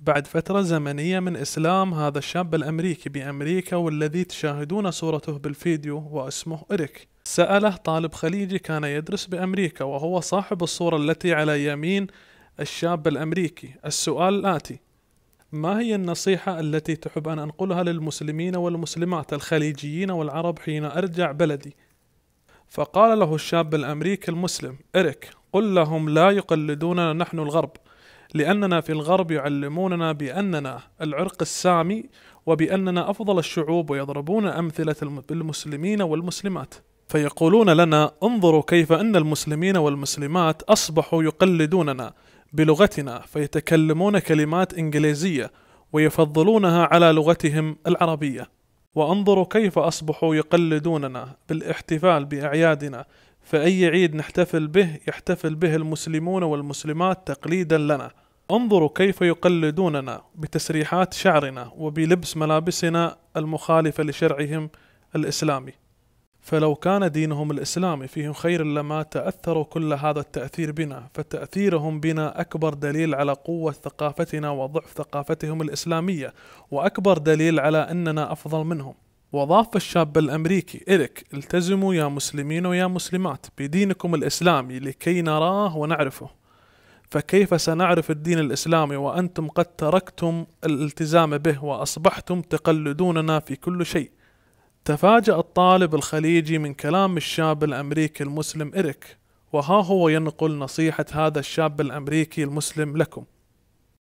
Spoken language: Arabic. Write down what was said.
بعد فترة زمنية من إسلام هذا الشاب الأمريكي بأمريكا والذي تشاهدون صورته بالفيديو واسمه إريك سأله طالب خليجي كان يدرس بأمريكا وهو صاحب الصورة التي على يمين الشاب الأمريكي السؤال الآتي ما هي النصيحة التي تحب أن أنقلها للمسلمين والمسلمات الخليجيين والعرب حين أرجع بلدي؟ فقال له الشاب الأمريكي المسلم إريك قل لهم لا يقلدوننا نحن الغرب لأننا في الغرب يعلموننا بأننا العرق السامي وبأننا أفضل الشعوب ويضربون أمثلة المسلمين والمسلمات فيقولون لنا انظروا كيف أن المسلمين والمسلمات أصبحوا يقلدوننا بلغتنا فيتكلمون كلمات إنجليزية ويفضلونها على لغتهم العربية وانظروا كيف أصبحوا يقلدوننا بالاحتفال بأعيادنا فأي عيد نحتفل به يحتفل به المسلمون والمسلمات تقليدا لنا انظروا كيف يقلدوننا بتسريحات شعرنا وبلبس ملابسنا المخالفة لشرعهم الإسلامي فلو كان دينهم الإسلامي فيهم خير لما تأثروا كل هذا التأثير بنا فتأثيرهم بنا أكبر دليل على قوة ثقافتنا وضعف ثقافتهم الإسلامية وأكبر دليل على أننا أفضل منهم وضاف الشاب الأمريكي إريك التزموا يا مسلمين ويا مسلمات بدينكم الإسلامي لكي نراه ونعرفه فكيف سنعرف الدين الاسلامي وانتم قد تركتم الالتزام به واصبحتم تقلدوننا في كل شيء تفاجأ الطالب الخليجي من كلام الشاب الامريكي المسلم إريك وها هو ينقل نصيحة هذا الشاب الامريكي المسلم لكم